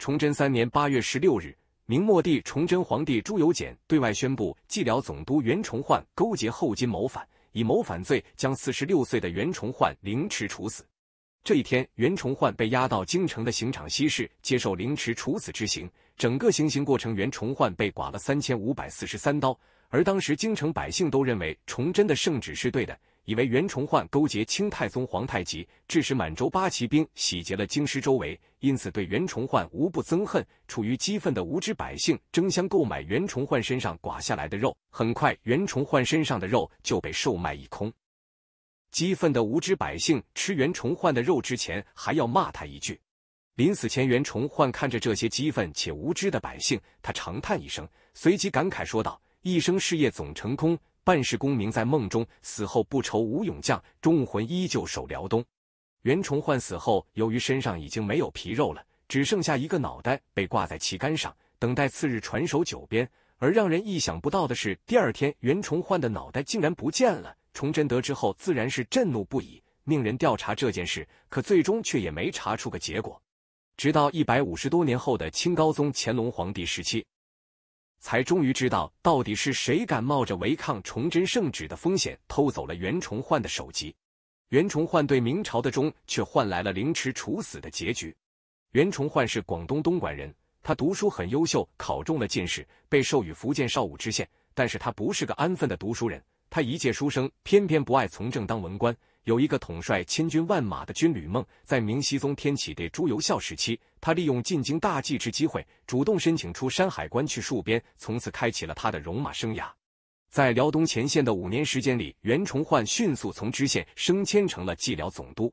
崇祯三年八月十六日，明末帝崇祯皇帝朱由检对外宣布，蓟辽总督袁崇焕勾结后金谋反，以谋反罪将四十六岁的袁崇焕凌迟处死。这一天，袁崇焕被押到京城的刑场西市接受凌迟处死之刑。整个行刑过程，袁崇焕被剐了三千五百四十三刀。而当时京城百姓都认为崇祯的圣旨是对的。以为袁崇焕勾结清太宗皇太极，致使满洲八旗兵洗劫了京师周围，因此对袁崇焕无不憎恨。处于激愤的无知百姓争相购买袁崇焕身上剐下来的肉，很快袁崇焕身上的肉就被售卖一空。激愤的无知百姓吃袁崇焕的肉之前，还要骂他一句。临死前，袁崇焕看着这些激愤且无知的百姓，他长叹一声，随即感慨说道：“一生事业总成空。”半世功名在梦中，死后不愁无勇将，忠魂依旧守辽东。袁崇焕死后，由于身上已经没有皮肉了，只剩下一个脑袋被挂在旗杆上，等待次日传首九边。而让人意想不到的是，第二天袁崇焕的脑袋竟然不见了。崇祯得知后，自然是震怒不已，命人调查这件事，可最终却也没查出个结果。直到一百五十多年后的清高宗乾隆皇帝时期。才终于知道，到底是谁敢冒着违抗崇祯圣旨的风险偷走了袁崇焕的首级？袁崇焕对明朝的忠，却换来了凌迟处死的结局。袁崇焕是广东东莞人，他读书很优秀，考中了进士，被授予福建邵武知县。但是他不是个安分的读书人。他一介书生，偏偏不爱从政当文官，有一个统帅千军万马的军旅梦。在明熹宗天启的朱由校时期，他利用进京大计之机会，主动申请出山海关去戍边，从此开启了他的戎马生涯。在辽东前线的五年时间里，袁崇焕迅速从知县升迁成了蓟辽总督，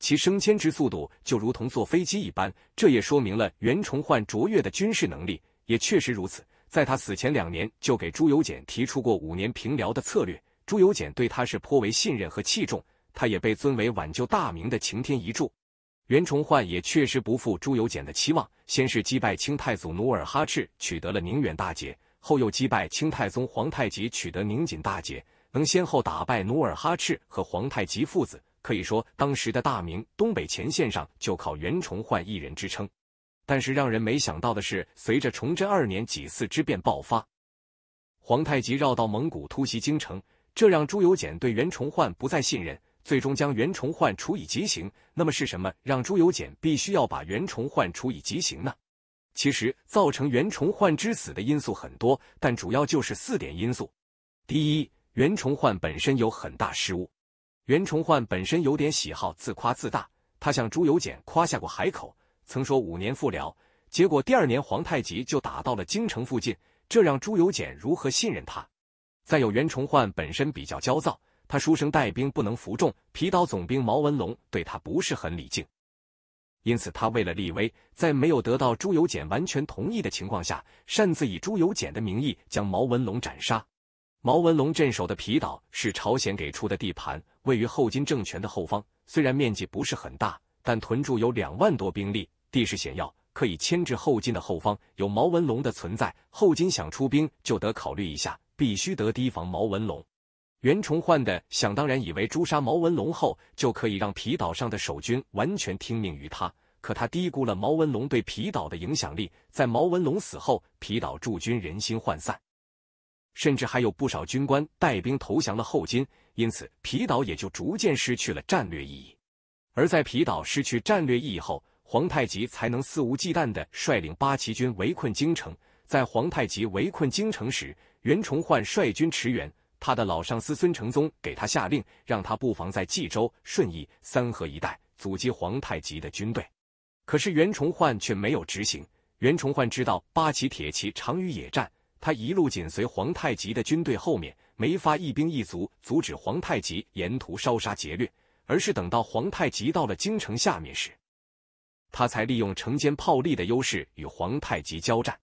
其升迁之速度就如同坐飞机一般，这也说明了袁崇焕卓越的军事能力，也确实如此。在他死前两年，就给朱由检提出过五年平辽的策略。朱由检对他是颇为信任和器重，他也被尊为挽救大明的擎天一柱。袁崇焕也确实不负朱由检的期望，先是击败清太祖努尔哈赤，取得了宁远大捷，后又击败清太宗皇太极，取得宁锦大捷，能先后打败努尔哈赤和皇太极父子，可以说当时的大明东北前线上就靠袁崇焕一人支撑。但是让人没想到的是，随着崇祯二年几次之变爆发，皇太极绕道蒙古突袭京城，这让朱由检对袁崇焕不再信任，最终将袁崇焕处以极刑。那么是什么让朱由检必须要把袁崇焕处以极刑呢？其实造成袁崇焕之死的因素很多，但主要就是四点因素。第一，袁崇焕本身有很大失误。袁崇焕本身有点喜好自夸自大，他向朱由检夸下过海口。曾说五年复辽，结果第二年皇太极就打到了京城附近，这让朱由检如何信任他？再有袁崇焕本身比较焦躁，他书生带兵不能服众，皮岛总兵毛文龙对他不是很礼敬，因此他为了立威，在没有得到朱由检完全同意的情况下，擅自以朱由检的名义将毛文龙斩杀。毛文龙镇守的皮岛是朝鲜给出的地盘，位于后金政权的后方，虽然面积不是很大。但屯驻有两万多兵力，地势险要，可以牵制后金的后方。有毛文龙的存在，后金想出兵就得考虑一下，必须得提防毛文龙。袁崇焕的想当然以为诛杀毛文龙后，就可以让皮岛上的守军完全听命于他，可他低估了毛文龙对皮岛的影响力。在毛文龙死后，皮岛驻军人心涣散，甚至还有不少军官带兵投降了后金，因此皮岛也就逐渐失去了战略意义。而在皮岛失去战略意义后，皇太极才能肆无忌惮地率领八旗军围困京城。在皇太极围困京城时，袁崇焕率军驰援，他的老上司孙承宗给他下令，让他布防在冀州、顺义、三河一带，阻击皇太极的军队。可是袁崇焕却没有执行。袁崇焕知道八旗铁骑长于野战，他一路紧随皇太极的军队后面，没发一兵一卒阻止皇太极沿途烧杀劫掠。而是等到皇太极到了京城下面时，他才利用城坚炮利的优势与皇太极交战。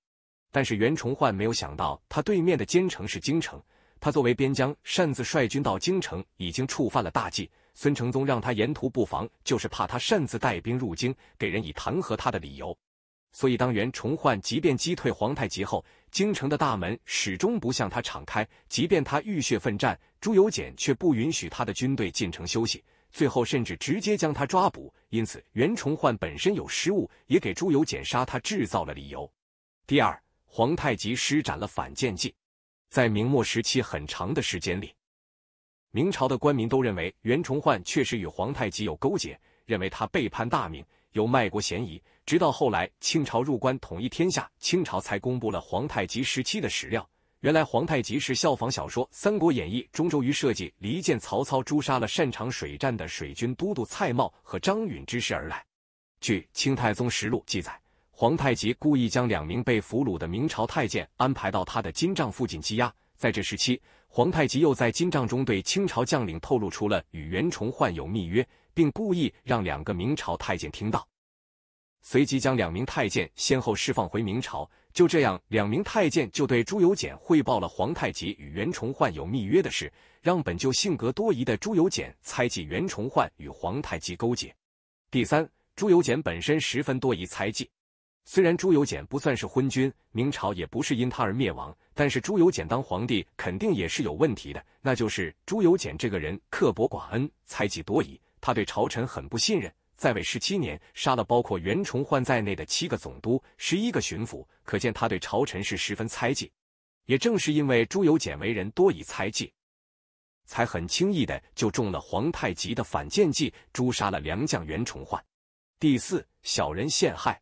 但是袁崇焕没有想到，他对面的京城是京城。他作为边疆擅自率军到京城，已经触犯了大忌。孙承宗让他沿途布防，就是怕他擅自带兵入京，给人以弹劾他的理由。所以，当袁崇焕即便击退皇太极后，京城的大门始终不向他敞开。即便他浴血奋战，朱由检却不允许他的军队进城休息。最后甚至直接将他抓捕，因此袁崇焕本身有失误，也给朱由检杀他制造了理由。第二，皇太极施展了反间计，在明末时期很长的时间里，明朝的官民都认为袁崇焕确实与皇太极有勾结，认为他背叛大明，有卖国嫌疑。直到后来清朝入关统一天下，清朝才公布了皇太极时期的史料。原来皇太极是效仿小说《三国演义》中周瑜设计离间曹操，诛杀了擅长水战的水军都督蔡瑁和张允之事而来。据《清太宗实录》记载，皇太极故意将两名被俘虏的明朝太监安排到他的金帐附近羁押。在这时期，皇太极又在金帐中对清朝将领透露出了与袁崇焕有密约，并故意让两个明朝太监听到，随即将两名太监先后释放回明朝。就这样，两名太监就对朱由检汇报了皇太极与袁崇焕有密约的事，让本就性格多疑的朱由检猜忌袁崇焕与皇太极勾结。第三，朱由检本身十分多疑猜忌，虽然朱由检不算是昏君，明朝也不是因他而灭亡，但是朱由检当皇帝肯定也是有问题的，那就是朱由检这个人刻薄寡恩、猜忌多疑，他对朝臣很不信任。在位十七年，杀了包括袁崇焕在内的七个总督、十一个巡抚，可见他对朝臣是十分猜忌。也正是因为朱由检为人多以猜忌，才很轻易的就中了皇太极的反间计，诛杀了良将袁崇焕。第四，小人陷害。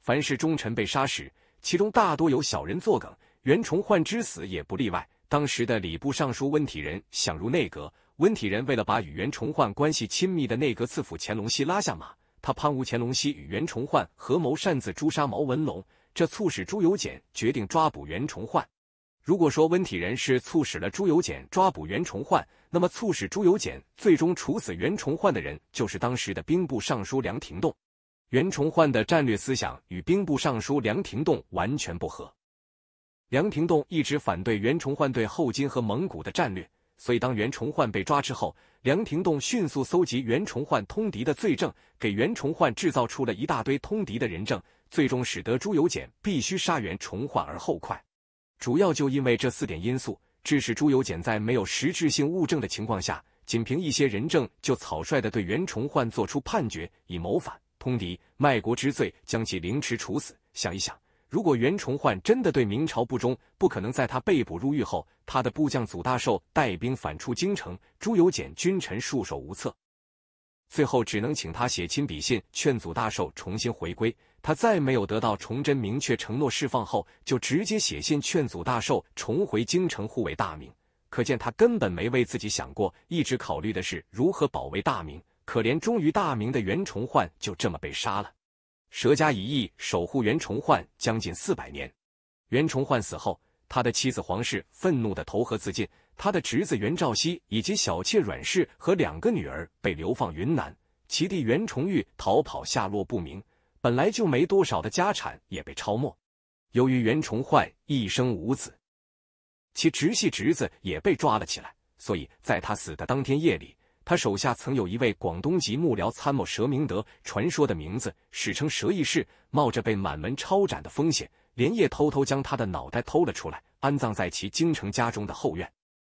凡是忠臣被杀时，其中大多有小人作梗，袁崇焕之死也不例外。当时的礼部尚书温体仁想入内阁。温体仁为了把与袁崇焕关系亲密的内阁次辅乾隆熙拉下马，他攀吴乾隆熙与袁崇焕合谋擅自诛杀毛文龙，这促使朱由检决定抓捕袁崇焕。如果说温体仁是促使了朱由检抓捕袁崇焕，那么促使朱由检最终处死袁崇焕的人就是当时的兵部尚书梁廷栋。袁崇焕的战略思想与兵部尚书梁廷栋完全不合，梁廷栋一直反对袁崇焕对后金和蒙古的战略。所以，当袁崇焕被抓之后，梁廷栋迅速搜集袁崇焕通敌的罪证，给袁崇焕制造出了一大堆通敌的人证，最终使得朱由检必须杀袁崇焕而后快。主要就因为这四点因素，致使朱由检在没有实质性物证的情况下，仅凭一些人证就草率的对袁崇焕做出判决，以谋反、通敌、卖国之罪将其凌迟处死。想一想。如果袁崇焕真的对明朝不忠，不可能在他被捕入狱后，他的部将祖大寿带兵反出京城，朱由检君臣束手无策，最后只能请他写亲笔信劝祖大寿重新回归。他再没有得到崇祯明确承诺释放后，就直接写信劝祖大寿重回京城护卫大明。可见他根本没为自己想过，一直考虑的是如何保卫大明。可怜忠于大明的袁崇焕就这么被杀了。佘家一役，守护袁崇焕将近四百年。袁崇焕死后，他的妻子黄氏愤怒的投河自尽，他的侄子袁兆熙以及小妾阮氏和两个女儿被流放云南，其弟袁崇玉逃跑下落不明，本来就没多少的家产也被抄没。由于袁崇焕一生无子，其直系侄子也被抓了起来，所以在他死的当天夜里。他手下曾有一位广东籍幕僚参谋佘明德，传说的名字史称佘义士，冒着被满门抄斩的风险，连夜偷偷将他的脑袋偷了出来，安葬在其京城家中的后院。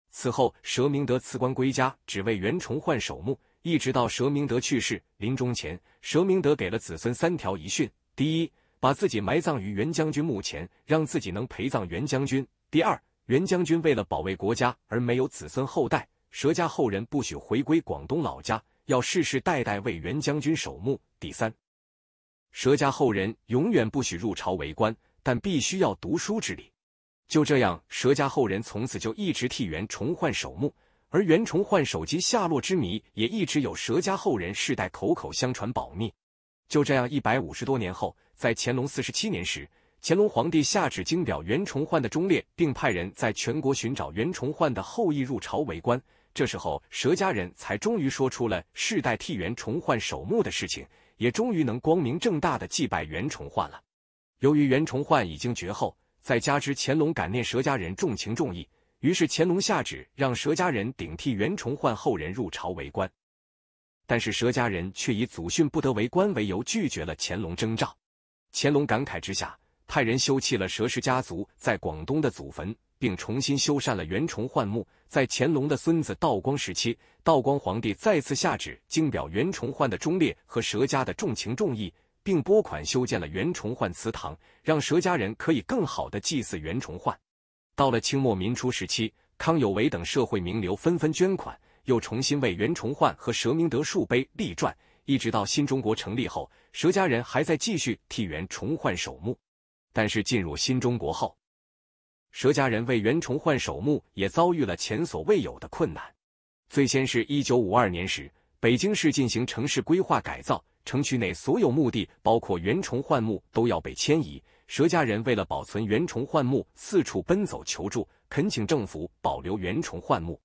此后，佘明德辞官归家，只为袁崇焕守墓，一直到佘明德去世。临终前，佘明德给了子孙三条遗训：第一，把自己埋葬于袁将军墓前，让自己能陪葬袁将军；第二，袁将军为了保卫国家而没有子孙后代。佘家后人不许回归广东老家，要世世代代为袁将军守墓。第三，佘家后人永远不许入朝为官，但必须要读书之礼。就这样，佘家后人从此就一直替袁崇焕守墓，而袁崇焕手机下落之谜也一直有佘家后人世代口口相传保密。就这样，一百五十多年后，在乾隆四十七年时，乾隆皇帝下旨经表袁崇焕的忠烈，并派人在全国寻找袁崇焕的后裔入朝为官。这时候，佘家人才终于说出了世代替袁崇焕守墓的事情，也终于能光明正大的祭拜袁崇焕了。由于袁崇焕已经绝后，再加之乾隆感念佘家人重情重义，于是乾隆下旨让佘家人顶替袁崇焕后人入朝为官。但是佘家人却以祖训不得为官为由拒绝了乾隆征召。乾隆感慨之下，派人修葺了佘氏家族在广东的祖坟。并重新修缮了袁崇焕墓。在乾隆的孙子道光时期，道光皇帝再次下旨，敬表袁崇焕的忠烈和佘家的重情重义，并拨款修建了袁崇焕祠堂，让佘家人可以更好的祭祀袁崇焕。到了清末民初时期，康有为等社会名流纷纷捐款，又重新为袁崇焕和佘明德树碑立传。一直到新中国成立后，佘家人还在继续替袁崇焕守墓。但是进入新中国后，佘家人为袁崇焕守墓，也遭遇了前所未有的困难。最先是一九五二年时，北京市进行城市规划改造，城区内所有墓地，包括袁崇焕墓，都要被迁移。佘家人为了保存袁崇焕墓，四处奔走求助，恳请政府保留袁崇焕墓。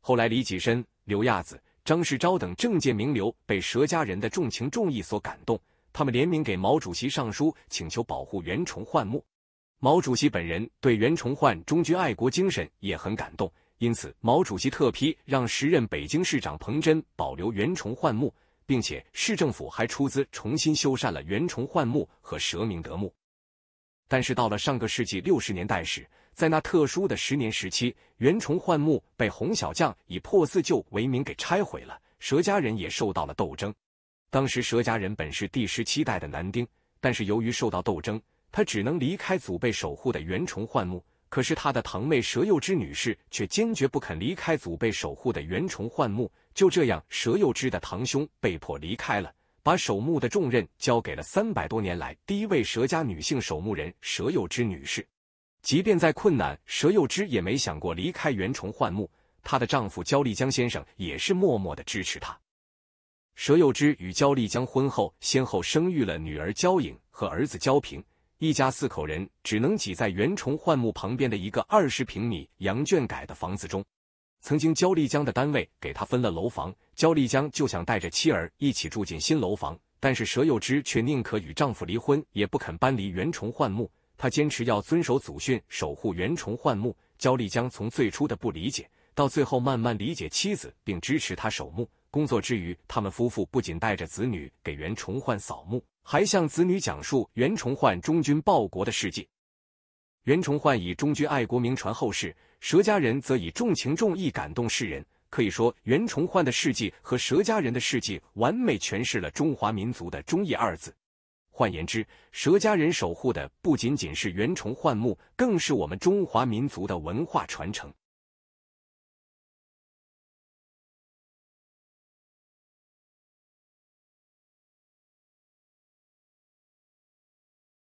后来，李济深、刘亚子、张世钊等政界名流被佘家人的重情重义所感动，他们联名给毛主席上书，请求保护袁崇焕墓。毛主席本人对袁崇焕忠君爱国精神也很感动，因此毛主席特批让时任北京市长彭真保留袁崇焕墓，并且市政府还出资重新修缮了袁崇焕墓和蛇鸣德墓。但是到了上个世纪六十年代时，在那特殊的十年时期，袁崇焕墓被红小将以破四旧为名给拆毁了，佘家人也受到了斗争。当时佘家人本是第十七代的男丁，但是由于受到斗争。他只能离开祖辈守护的袁崇焕墓，可是他的堂妹佘幼芝女士却坚决不肯离开祖辈守护的袁崇焕墓。就这样，佘幼芝的堂兄被迫离开了，把守墓的重任交给了三百多年来第一位佘家女性守墓人佘幼芝女士。即便在困难，佘幼芝也没想过离开袁崇焕墓。她的丈夫焦立江先生也是默默的支持她。佘幼芝与焦立江婚后先后生育了女儿焦颖和儿子焦平。一家四口人只能挤在袁崇焕墓旁边的一个二十平米羊圈改的房子中。曾经焦丽江的单位给他分了楼房，焦丽江就想带着妻儿一起住进新楼房，但是佘幼芝却宁可与丈夫离婚，也不肯搬离袁崇焕墓。她坚持要遵守祖训，守护袁崇焕墓。焦丽江从最初的不理解，到最后慢慢理解妻子，并支持他守墓。工作之余，他们夫妇不仅带着子女给袁崇焕扫墓。还向子女讲述袁崇焕忠君报国的事迹。袁崇焕以忠君爱国名传后世，佘家人则以重情重义感动世人。可以说，袁崇焕的事迹和佘家人的事迹完美诠释了中华民族的忠义二字。换言之，佘家人守护的不仅仅是袁崇焕墓，更是我们中华民族的文化传承。